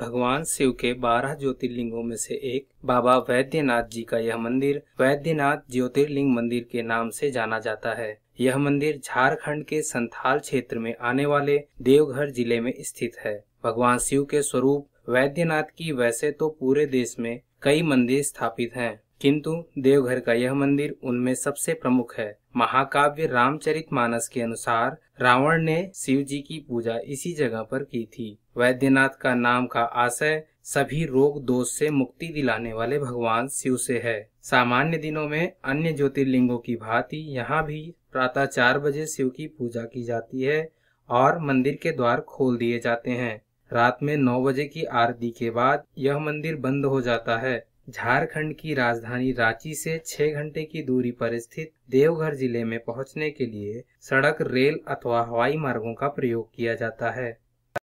भगवान शिव के बारह ज्योतिर्लिंगों में से एक बाबा वैद्यनाथ जी का यह मंदिर वैद्यनाथ ज्योतिर्लिंग मंदिर के नाम से जाना जाता है यह मंदिर झारखंड के संथाल क्षेत्र में आने वाले देवघर जिले में स्थित है भगवान शिव के स्वरूप वैद्यनाथ की वैसे तो पूरे देश में कई मंदिर स्थापित हैं किंतु देवघर का यह मंदिर उनमें सबसे प्रमुख है महाकाव्य रामचरितमानस के अनुसार रावण ने शिव जी की पूजा इसी जगह पर की थी वैद्यनाथ का नाम का आशय सभी रोग दोष से मुक्ति दिलाने वाले भगवान शिव से है सामान्य दिनों में अन्य ज्योतिर्लिंगों की भांति यहाँ भी प्रातः चार बजे शिव की पूजा की जाती है और मंदिर के द्वार खोल दिए जाते हैं रात में नौ बजे की आरती के बाद यह मंदिर बंद हो जाता है झारखंड की राजधानी रांची से छह घंटे की दूरी पर स्थित देवघर जिले में पहुंचने के लिए सड़क रेल अथवा हवाई मार्गों का प्रयोग किया जाता है